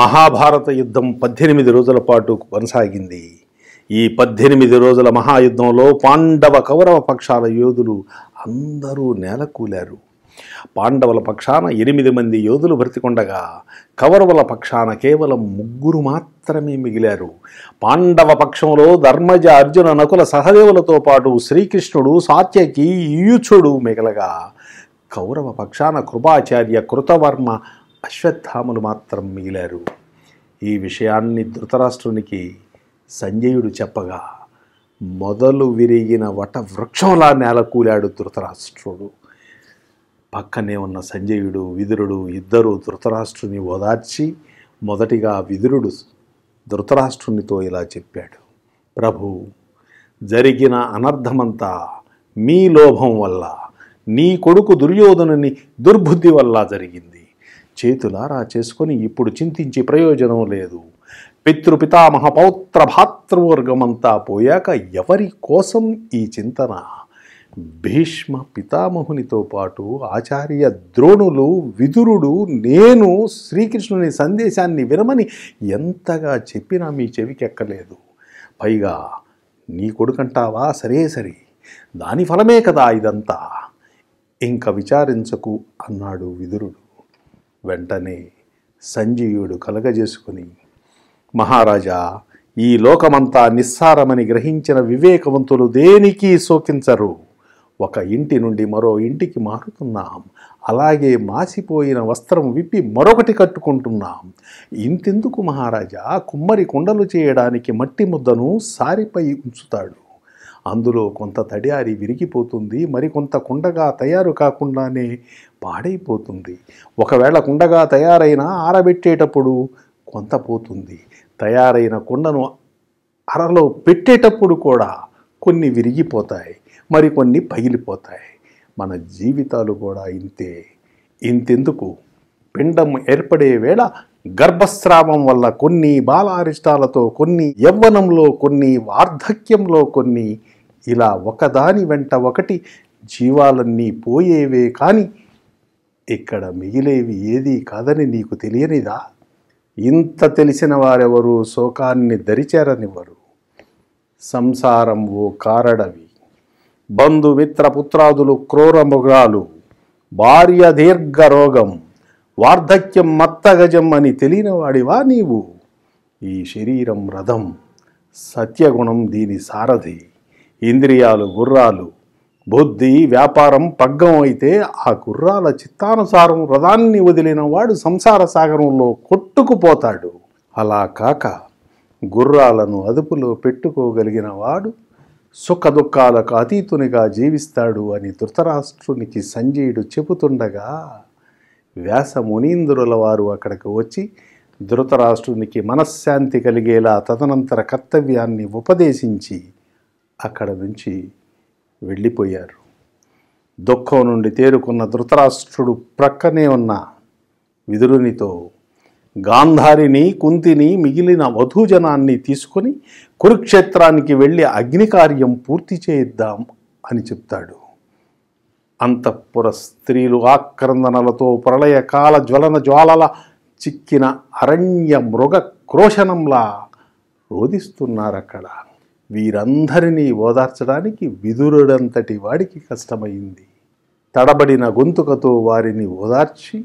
మహాభారత యుద్ధం పద్దెనిమిది రోజుల పాటు కొనసాగింది ఈ పద్దెనిమిది రోజుల మహాయుద్ధంలో పాండవ కౌరవ పక్షాల యోధులు అందరూ నేలకూలారు పాండవుల పక్షాన ఎనిమిది మంది యోధులు బ్రతికొండగా కౌరవుల పక్షాన కేవలం ముగ్గురు మాత్రమే మిగిలారు పాండవ పక్షంలో ధర్మజ అర్జున నకుల సహదేవులతో పాటు శ్రీకృష్ణుడు సాత్యకి ఈయుచుడు మిగలగా కౌరవ పక్షాన కృపాచార్య కృతవర్మ అశ్వత్థాములు మాత్రం మిగిలారు ఈ విషయాన్ని ధృతరాష్ట్రునికి సంజయుడు చెప్పగా మొదలు విరిగిన వట వృక్షంలా నేలకూలాడు ధృతరాష్ట్రుడు పక్కనే ఉన్న సంజయుడు విదురుడు ఇద్దరు ధృతరాష్ట్రుని ఓదార్చి మొదటిగా విదురుడు ధృతరాష్ట్రునితో ఇలా చెప్పాడు ప్రభు జరిగిన అనర్థమంతా మీ లోభం వల్ల నీ కొడుకు దుర్యోధనుని దుర్బుద్ధి వల్ల జరిగింది చేతులారా చేసుకొని ఇప్పుడు చింతించి ప్రయోజనం లేదు పితృపితామహ పౌత్ర భాతృవర్గమంతా పోయాక ఎవరి కోసం ఈ చింతన భీష్మ పితామహునితో పాటు ఆచార్య ద్రోణులు విదురుడు నేను శ్రీకృష్ణుని సందేశాన్ని వినమని ఎంతగా చెప్పినా మీ చెవికి ఎక్కలేదు పైగా నీ కొడుకంటావా సరే సరే దాని ఫలమే కదా ఇదంతా ఇంక విచారించకు అన్నాడు విదురుడు వెంటనే సంజీయుడు కలగజేసుకుని మహారాజా ఈ లోకమంతా నిస్సారమని గ్రహించిన వివేకవంతులు దేనికి శోకించరు ఒక ఇంటి నుండి మరో ఇంటికి మారుతున్నాం అలాగే మాసిపోయిన వస్త్రం విప్పి మరొకటి కట్టుకుంటున్నాం ఇంతెందుకు మహారాజా కుమ్మరి కుండలు చేయడానికి మట్టి ముద్దను సారిపై ఉంచుతాడు అందులో కొంత తడియారి విరిగిపోతుంది మరికొంత కుండగా తయారు కాకుండానే పాడైపోతుంది ఒకవేళ కుండగా తయారైన ఆరబెట్టేటప్పుడు కొంత పోతుంది తయారైన కుండను అరలో పెట్టేటప్పుడు కూడా కొన్ని విరిగిపోతాయి మరికొన్ని పగిలిపోతాయి మన జీవితాలు కూడా ఇంతే ఇంతెందుకు పిండం ఏర్పడే వేళ గర్భస్రావం వల్ల కొన్ని బాలారిష్టాలతో కొన్ని యవ్వనంలో కొన్ని వార్ధక్యంలో కొన్ని ఇలా ఒకదాని వెంట ఒకటి జీవాలన్నీ పోయేవే కానీ ఇక్కడ మిగిలేవి ఏదీ కాదని నీకు తెలియనిదా ఇంత తెలిసిన వారెవరు శోకాన్ని దరిచేరనివ్వరు సంసారం ఓ కారడవి బంధుమిత్ర పుత్రాదులు క్రూర మృగాలు భార్య దీర్ఘ రోగం వార్ధక్యం మత్తగజం అని తెలియనివాడివా నీవు ఈ శరీరం రథం సత్యగుణం దీని సారథి ఇంద్రియాలు గుర్రాలు బుద్ధి వ్యాపారం పగ్గం అయితే ఆ గుర్రాల చిత్తానుసారం రథాన్ని వదిలిన వాడు సంసార సాగరంలో కొట్టుకుపోతాడు అలా కాక గుర్రాలను అదుపులో పెట్టుకోగలిగిన వాడు సుఖ దుఃఖాలకు అతీతునిగా జీవిస్తాడు అని ధృతరాష్ట్రునికి సంజయుడు చెబుతుండగా వ్యాస మునీంద్రుల వారు అక్కడికి వచ్చి ధృతరాష్ట్రునికి మనశ్శాంతి కలిగేలా తదనంతర కర్తవ్యాన్ని ఉపదేశించి అక్కడ నుంచి వెళ్ళిపోయారు దుఃఖం నుండి తేరుకున్న ధృతరాష్ట్రుడు ప్రక్కనే ఉన్న విదురునితో గాంధారిని కుంతిని మిగిలిన వధూజనాన్ని తీసుకొని కురుక్షేత్రానికి వెళ్ళి అగ్నికార్యం పూర్తి చేయిద్దాం అని చెప్తాడు అంతఃపుర స్త్రీలు ఆక్రందనలతో ప్రళయకాల జ్వలన జ్వాలల చిక్కిన అరణ్య మృగ క్రోశనంలా రోధిస్తున్నారు అక్కడ వీరందరినీ ఓదార్చడానికి విదురుడంతటి వాడికి కష్టమైంది తడబడిన గొంతుకతో వారిని ఓదార్చి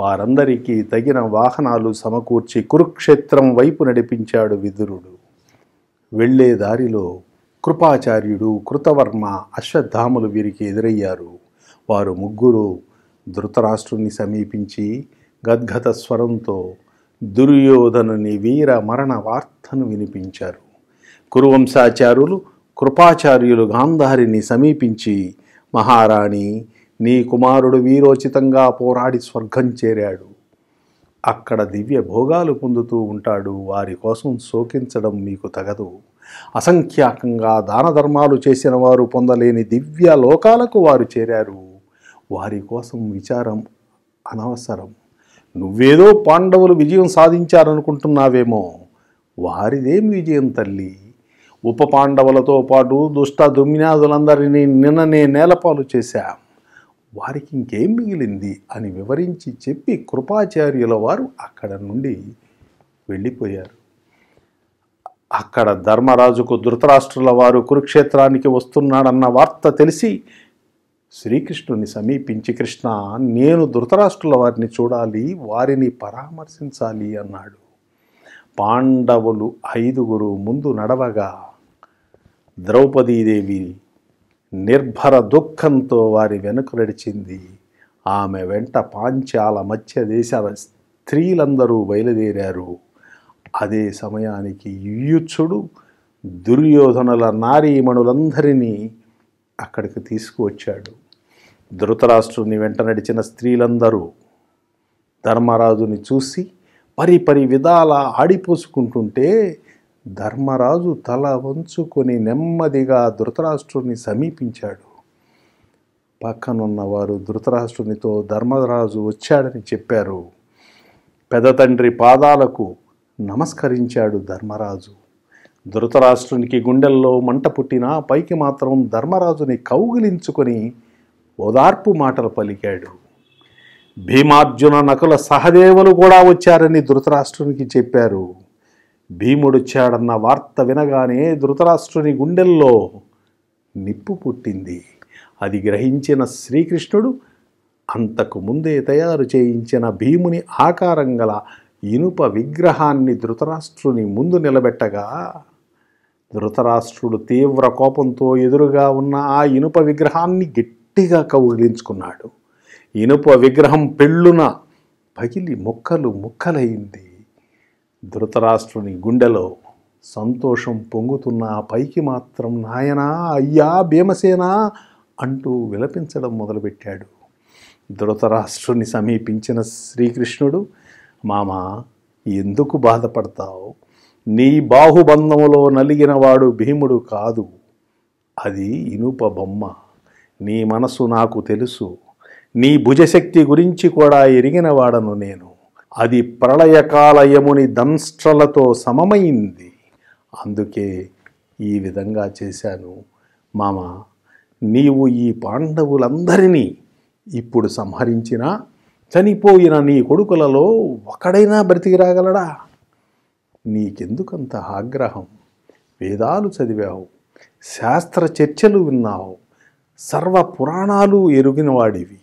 వారందరికీ తగిన వాహనాలు సమకూర్చి కురుక్షేత్రం వైపు నడిపించాడు విదురుడు వెళ్లే దారిలో కృపాచార్యుడు కృతవర్మ అశ్వత్థాములు వీరికి ఎదురయ్యారు వారు ముగ్గురు ధృతరాష్ట్రుని సమీపించి గద్గత స్వరంతో దుర్యోధనుని వీర మరణ వార్తను వినిపించారు కురువంశాచార్యులు కృపాచార్యులు గాంధారిని సమీపించి మహారాణి నీ కుమారుడు వీరోచితంగా పోరాడి స్వర్గం చేరాడు అక్కడ దివ్య భోగాలు పొందుతూ ఉంటాడు వారి కోసం శోకించడం మీకు తగదు అసంఖ్యాకంగా దాన ధర్మాలు చేసిన వారు పొందలేని దివ్య లోకాలకు వారు చేరారు వారి కోసం విచారం అనవసరం నువ్వేదో పాండవులు విజయం సాధించారనుకుంటున్నావేమో వారిదేం విజయం తల్లి ఉప పాండవులతో పాటు దుష్ట దుమ్మినాదులందరినీ నిన్ననే నేలపాలు చేశా వారికి ఇంకేం మిగిలింది అని వివరించి చెప్పి కృపాచార్యుల వారు అక్కడ నుండి వెళ్ళిపోయారు అక్కడ ధర్మరాజుకు ధృతరాష్ట్రుల వారు కురుక్షేత్రానికి వస్తున్నాడన్న వార్త తెలిసి శ్రీకృష్ణుని సమీపించి కృష్ణ నేను ధృతరాష్ట్రుల వారిని చూడాలి వారిని పరామర్శించాలి అన్నాడు పాండవులు ఐదుగురు ముందు నడవగా ద్రౌపదీదేవి నిర్భర దుఃఖంతో వారి వెనుక నడిచింది ఆమె వెంట పాంచాల మధ్య దేశాల స్త్రీలందరూ బయలుదేరారు అదే సమయానికి యుయుత్సుడు దుర్యోధనుల నారీమణులందరినీ అక్కడికి తీసుకువచ్చాడు ధృతరాష్ట్రుని వెంట నడిచిన స్త్రీలందరూ ధర్మరాజుని చూసి పరి పరి విధాల ఆడిపోసుకుంటుంటే ధర్మరాజు తల వంచుకొని నెమ్మదిగా ధృతరాష్ట్రుని సమీపించాడు పక్కనున్నవారు ధృతరాష్ట్రునితో ధర్మరాజు వచ్చాడని చెప్పారు పెదతండ్రి పాదాలకు నమస్కరించాడు ధర్మరాజు ధృతరాష్ట్రునికి గుండెల్లో మంట పుట్టినా పైకి మాత్రం ధర్మరాజుని కౌగిలించుకొని ఓదార్పు మాటలు పలికాడు భీమార్జున నకుల సహదేవులు కూడా వచ్చారని ధృతరాష్ట్రునికి చెప్పారు భీముడొచ్చాడన్న వార్త వినగానే ధృతరాష్ట్రుని గుండెల్లో నిప్పు పుట్టింది అది గ్రహించిన శ్రీకృష్ణుడు అంతకు ముందే తయారు చేయించిన భీముని ఆకారం గల ఇనుప విగ్రహాన్ని ధృతరాష్ట్రుని ముందు నిలబెట్టగా ధృతరాష్ట్రుడు తీవ్ర కోపంతో ఎదురుగా ఉన్న ఆ ఇనుప విగ్రహాన్ని గట్టిగా కౌగిలించుకున్నాడు ఇనుప విగ్రహం పెళ్ళున పగిలి ముక్కలు ముక్కలైంది ధృతరాష్ట్రుని గుండెలో సంతోషం పొంగుతున్న పైకి మాత్రం నాయనా అయ్యా భీమసేనా అంటూ విలపించడం మొదలుపెట్టాడు ధృతరాష్ట్రుని సమీపించిన శ్రీకృష్ణుడు మామ ఎందుకు బాధపడతావు నీ బాహుబంధములో నలిగినవాడు భీముడు కాదు అది ఇనుప బొమ్మ నీ మనసు నాకు తెలుసు నీ భుజశక్తి గురించి కూడా ఎరిగిన వాడను నేను అది ప్రళయకాలయముని దంష్ట్రలతో సమమైంది అందుకే ఈ విధంగా చేశాను మామ నీవు ఈ పాండవులందరినీ ఇప్పుడు సంహరించినా చనిపోయిన నీ కొడుకులలో ఒకడైనా బ్రతికి రాగలడా నీకెందుకంత ఆగ్రహం వేదాలు చదివావు శాస్త్ర చర్చలు విన్నావు సర్వ పురాణాలు ఎరుగినవాడివి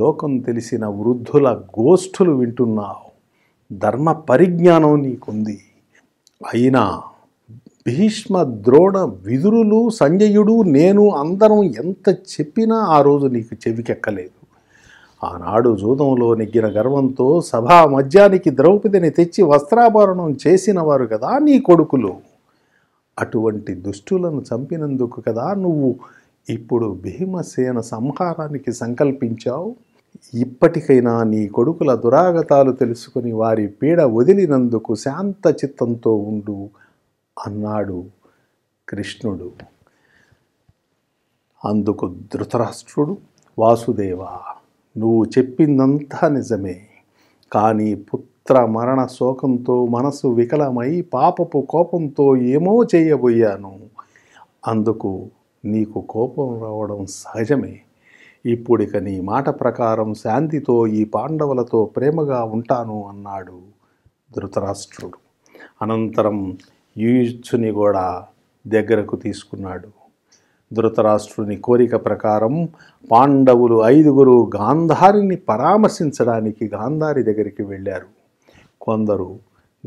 లోకం తెలిసిన వృద్ధుల గోష్ఠులు వింటున్నావు ధర్మ పరిజ్ఞానం నీకుంది అయినా భీష్మ ద్రోణ విదురులు సంజయుడు నేను అందరం ఎంత చెప్పినా ఆ రోజు నీకు చెవికెక్కలేదు ఆనాడు జూదంలో నెగ్గిన గర్వంతో సభా మధ్యానికి ద్రౌపదిని తెచ్చి వస్త్రాభరణం చేసిన వారు కదా నీ కొడుకులు అటువంటి దుష్టులను చంపినందుకు కదా నువ్వు ఇప్పుడు భీమసేన సంహారానికి సంకల్పించావు ఇప్పటికైనా నీ కొడుకుల దురాగతాలు తెలుసుకుని వారి పీడ వదిలినందుకు శాంత చిత్తంతో ఉండు అన్నాడు కృష్ణుడు అందుకు ధృతరాష్ట్రుడు వాసుదేవ నువ్వు చెప్పిందంతా నిజమే కానీ పుత్ర మరణ శోకంతో మనసు వికలమై పాపపు కోపంతో ఏమో చేయబోయాను అందుకు నీకు కోపం రావడం సహజమే ఇప్పుడిక నీ మాట ప్రకారం శాంతితో ఈ పాండవులతో ప్రేమగా ఉంటాను అన్నాడు ధృతరాష్ట్రుడు అనంతరం యుయుత్సుని కూడా దగ్గరకు తీసుకున్నాడు ధృతరాష్ట్రుని కోరిక ప్రకారం పాండవులు ఐదుగురు గాంధారిని పరామర్శించడానికి గాంధారి దగ్గరికి వెళ్ళారు కొందరు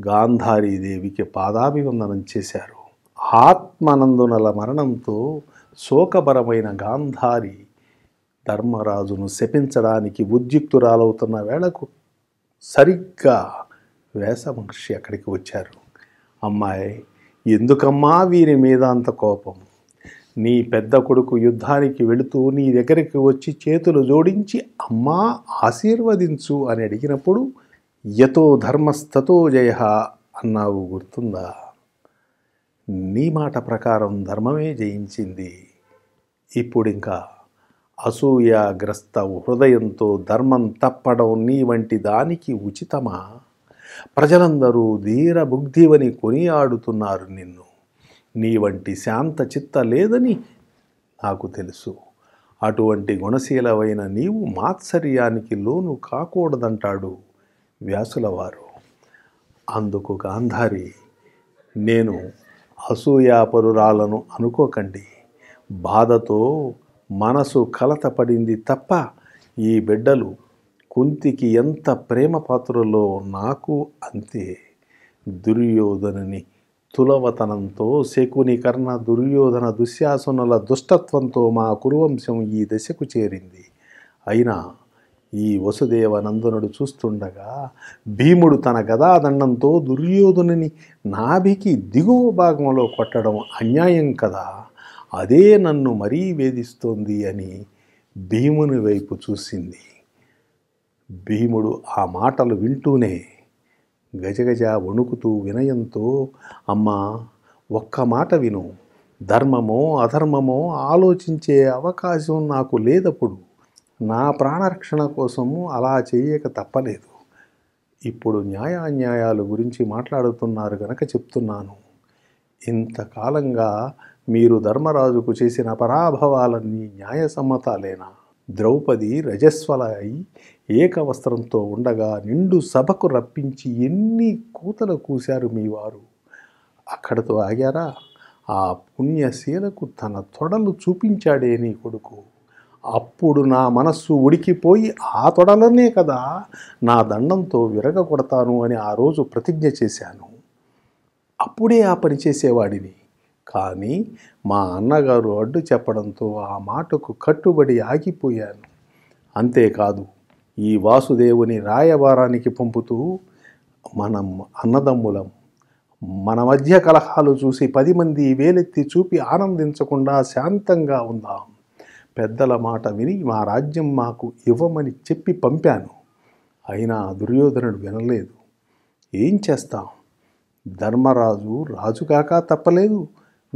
గాంధారీదేవికి పాదాభివందనం చేశారు ఆత్మానందునల మరణంతో శోకపరమైన గాంధారి ధర్మరాజును శపించడానికి ఉద్యుక్తురాలవుతున్న వేళకు సరిగ్గా వేషమహర్షి అక్కడికి వచ్చారు అమ్మాయి ఎందుకమ్మా వీరి మీద అంత కోపం నీ పెద్ద కొడుకు యుద్ధానికి వెళుతూ నీ దగ్గరికి వచ్చి చేతులు జోడించి అమ్మా ఆశీర్వదించు అని అడిగినప్పుడు యతో ధర్మస్థతో జయ అన్నావు గుర్తుందా నీ మాట ప్రకారం ధర్మమే జయించింది ఇప్పుడింకా అసూయాగ్రస్త హృదయంతో ధర్మం తప్పడం నీ వంటి దానికి ఉచితమా ప్రజలందరూ ధీరబుగ్ధివని కొనియాడుతున్నారు నిన్ను నీ వంటి శాంత చిత్త లేదని నాకు తెలుసు అటువంటి గుణశీలమైన నీవు మాత్సర్యానికి లోను కాకూడదంటాడు వ్యాసులవారు అందుకు గాంధారి నేను అసూయాపరురాలను అనుకోకండి బాధతో మనసు కలతపడింది తప్ప ఈ బిడ్డలు కుంతికి ఎంత ప్రేమ పాత్రలో నాకు అంతే దుర్యోధనుని తులవతనంతో శకుని కర్ణ దుర్యోధన దుశ్శాసనుల దుష్టత్వంతో మా కురువంశం ఈ దశకు చేరింది అయినా ఈ వసుదేవ నందనుడు చూస్తుండగా భీముడు తన గదాదండంతో దుర్యోధనుని నాభికి దిగువ భాగంలో కొట్టడం అన్యాయం కదా అదే నన్ను మరీ వేధిస్తోంది అని భీముని వైపు చూసింది భీముడు ఆ మాటలు వింటూనే గజగజ వణుకుతూ వినయంతో అమ్మా ఒక్క మాట విను ధర్మమో అధర్మమో ఆలోచించే అవకాశం నాకు లేదప్పుడు నా ప్రాణరక్షణ కోసము అలా చేయక తప్పలేదు ఇప్పుడు న్యాయాన్యాయాలు గురించి మాట్లాడుతున్నారు గనక చెప్తున్నాను ఇంతకాలంగా మీరు ధర్మరాజుకు చేసిన పరాభవాలన్నీ న్యాయసమ్మతాలేనా ద్రౌపది రజస్వల అయి ఏకవస్త్రంతో ఉండగా నిండు సభకు రప్పించి ఎన్ని కూతలు కూశారు మీ వారు అక్కడతో ఆగారా ఆ పుణ్యశీలకు తన తొడలు చూపించాడే నీ కొడుకు అప్పుడు నా మనస్సు ఉడికిపోయి ఆ తొడలనే కదా నా దండంతో విరగ కొడతాను అని ఆ రోజు ప్రతిజ్ఞ చేశాను అప్పుడే ఆ పని చేసేవాడిని కానీ మా అన్నగారు అడ్డు చెప్పడంతో ఆ మాటకు కట్టుబడి ఆగిపోయాను అంతేకాదు ఈ వాసుదేవుని రాయబారానికి పంపుతూ మనం అన్నదమ్ములం మన మధ్య కలహాలు చూసి పది మంది వేలెత్తి చూపి ఆనందించకుండా శాంతంగా ఉందాం పెద్దల మాట విని మా రాజ్యం మాకు ఇవ్వమని చెప్పి పంపాను అయినా దుర్యోధనుడు వినలేదు ఏం చేస్తాం ధర్మరాజు రాజు కాక తప్పలేదు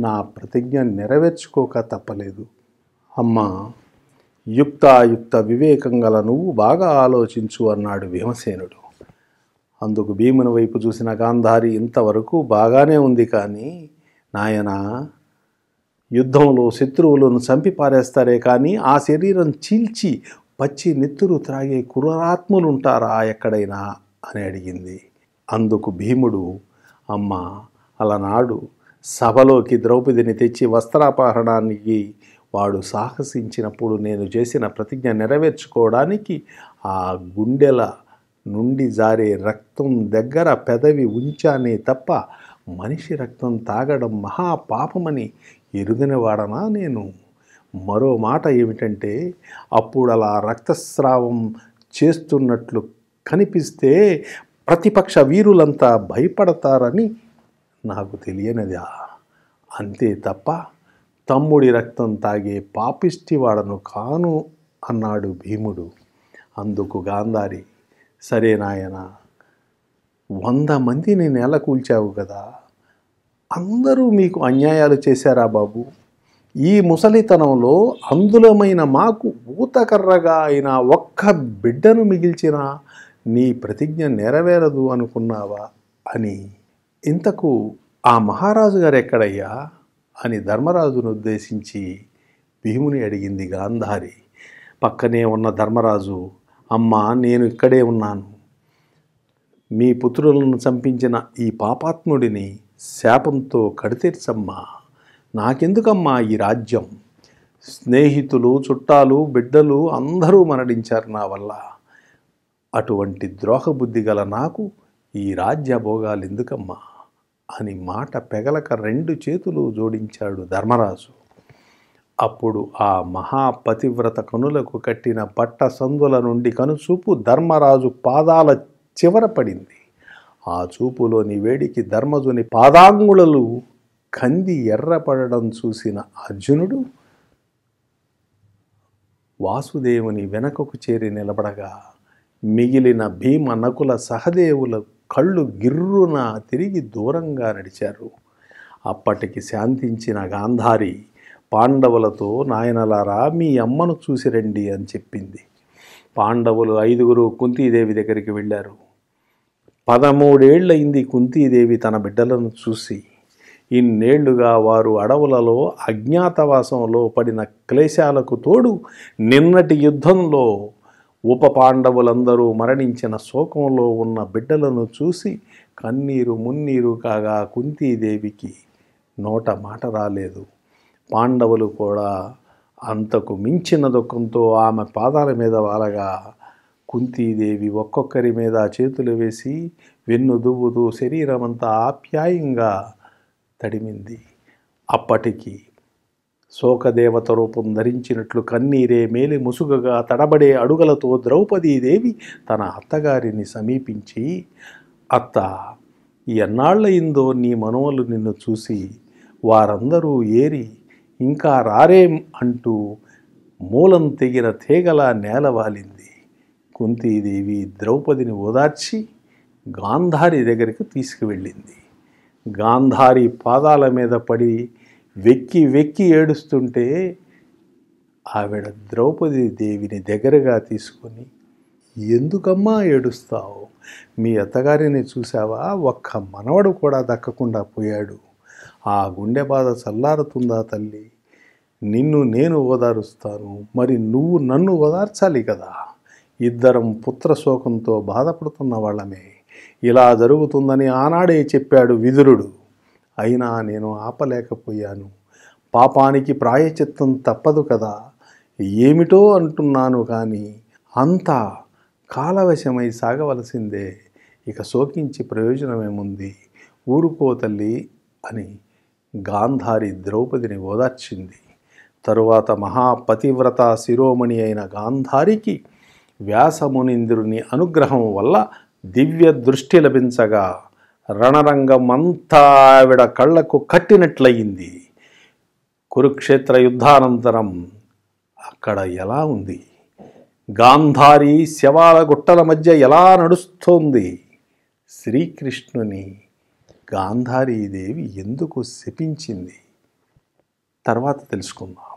నా ప్రతిజ్ఞ నెరవేర్చుకోక తప్పలేదు అమ్మా యుక్తాయుక్త వివేకం గల నువ్వు బాగా ఆలోచించు అన్నాడు భీమసేనుడు అందుకు భీముని వైపు చూసిన గాంధారి ఇంతవరకు బాగానే ఉంది కానీ నాయనా యుద్ధంలో శత్రువులను చంపి పారేస్తారే కానీ ఆ శరీరం చీల్చి పచ్చి నెత్తురు త్రాగే కురరాత్ములుంటారా ఎక్కడైనా అని అడిగింది అందుకు భీముడు అమ్మ అలనాడు సభలోకి ద్రౌపదిని తెచ్చి వస్త్రాపహరణానికి వాడు సాహసించినప్పుడు నేను చేసిన ప్రతిజ్ఞ నెరవేర్చుకోవడానికి ఆ గుండెల నుండి జారే రక్తం దగ్గర పెదవి ఉంచానే తప్ప మనిషి రక్తం తాగడం మహాపాపమని ఎరుగనివాడనా నేను మరో మాట ఏమిటంటే అప్పుడు అలా రక్తస్రావం చేస్తున్నట్లు కనిపిస్తే ప్రతిపక్ష వీరులంతా భయపడతారని నాకు తెలియనిదా అంతే తప్ప తమ్ముడి రక్తం తాగే పాపిష్టివాడను కాను అన్నాడు భీముడు అందుకు గాంధారి సరే నాయనా వంద మంది నేను ఎలా కూల్చావు కదా అందరూ మీకు అన్యాయాలు చేశారా బాబు ఈ ముసలితనంలో అందులమైన మాకు ఊతకర్రగా అయిన ఒక్క బిడ్డను మిగిల్చిన నీ ప్రతిజ్ఞ నెరవేరదు అనుకున్నావా అని ఇంతకు ఆ మహారాజు గారు ఎక్కడయ్యా అని ధర్మరాజును ఉద్దేశించి భీముని అడిగింది గాంధారి పక్కనే ఉన్న ధర్మరాజు అమ్మ నేను ఇక్కడే ఉన్నాను మీ పుత్రులను చంపించిన ఈ పాపాత్ముడిని శాపంతో కడితేర్చమ్మా నాకెందుకమ్మా ఈ రాజ్యం స్నేహితులు చుట్టాలు బిడ్డలు అందరూ మరణించారు నా వల్ల అటువంటి ద్రోహబుద్ధి గల నాకు ఈ రాజ్య భోగాలు ఎందుకమ్మా అని మాట పెగలక రెండు చేతులు జోడించాడు ధర్మరాజు అప్పుడు ఆ మహాపతివ్రత కనులకు కట్టిన పట్ట సందుల నుండి కనుచూపు ధర్మరాజు పాదాల చివర పడింది ఆ చూపులోని వేడికి ధర్మజుని పాదాంగుళలు కంది ఎర్రపడడం చూసిన అర్జునుడు వాసుదేవుని వెనకకు చేరి నిలబడగా మిగిలిన భీమ నకుల సహదేవుల కళ్ళు గిర్రున తిరిగి దూరంగా నడిచారు అప్పటికి శాంతించిన గాంధారి పాండవులతో నాయనలారా మీ అమ్మను చూసి రండి అని చెప్పింది పాండవులు ఐదుగురు కుంతీదేవి దగ్గరికి వెళ్ళారు పదమూడేళ్లయింది కుంతీదేవి తన బిడ్డలను చూసి ఇన్నేళ్లుగా వారు అడవులలో అజ్ఞాతవాసంలో పడిన క్లేశాలకు తోడు నిన్నటి యుద్ధంలో ఉప పాండవులందరూ మరణించిన శోకంలో ఉన్న బిడ్డలను చూసి కన్నీరు మున్నీరు కాగా కుంతీదేవికి నోట మాట రాలేదు పాండవులు కూడా అంతకు మించిన దుఃఖంతో ఆమె పాదాల మీద వాలగా కుంతీదేవి ఒక్కొక్కరి మీద చేతులు వేసి వెన్ను దువ్వుతూ శరీరమంతా ఆప్యాయంగా తడిమింది అప్పటికి శోకదేవత రూపం ధరించినట్లు కన్నీరే మేలి ముసుగగా తడబడే అడుగలతో ద్రౌపదీదేవి తన అత్తగారిని సమీపించి అత్త ఎన్నాళ్ళయిందో నీ మనవలు నిన్ను చూసి వారందరూ ఏరి ఇంకా రారేం అంటూ మూలం తెగిన తేగలా నేలవాలింది కుంతీదేవి ద్రౌపదిని ఓదార్చి గాంధారి దగ్గరికి తీసుకువెళ్ళింది గాంధారి పాదాల మీద పడి వెక్కి వెక్కి ఏడుస్తుంటే ఆవిడ ద్రౌపది దేవిని దగ్గరగా తీసుకొని ఎందుకమ్మా ఏడుస్తావు మీ అత్తగారిని చూసావా ఒక్క మనవడు కూడా దక్కకుండా పోయాడు ఆ గుండె బాధ చల్లారుతుందా తల్లి నిన్ను నేను ఓదారుస్తాను మరి నువ్వు నన్ను ఓదార్చాలి కదా ఇద్దరం పుత్రశోకంతో బాధపడుతున్న వాళ్ళమే ఇలా జరుగుతుందని ఆనాడే చెప్పాడు విదురుడు అయినా నేను ఆపలేకపోయాను పాపానికి ప్రాయచిత్తం తప్పదు కదా ఏమిటో అంటున్నాను కానీ అంతా కాలవశమై సాగవలసిందే ఇక శోకించి ప్రయోజనమేముంది ఊరుకో తల్లి అని గాంధారి ద్రౌపదిని ఓదార్చింది తరువాత మహాపతివ్రత శిరోమణి అయిన గాంధారికి వ్యాసమునింద్రుని అనుగ్రహం వల్ల దివ్య దృష్టి లభించగా రణరంగమంతా ఆవిడ కళ్లకు కట్టినట్లయింది కురుక్షేత్ర యుద్ధానంతరం అక్కడ ఎలా ఉంది గాంధారి శవాల గుట్టల మధ్య ఎలా నడుస్తోంది శ్రీకృష్ణుని గాంధారీదేవి ఎందుకు శపించింది తర్వాత తెలుసుకుందాం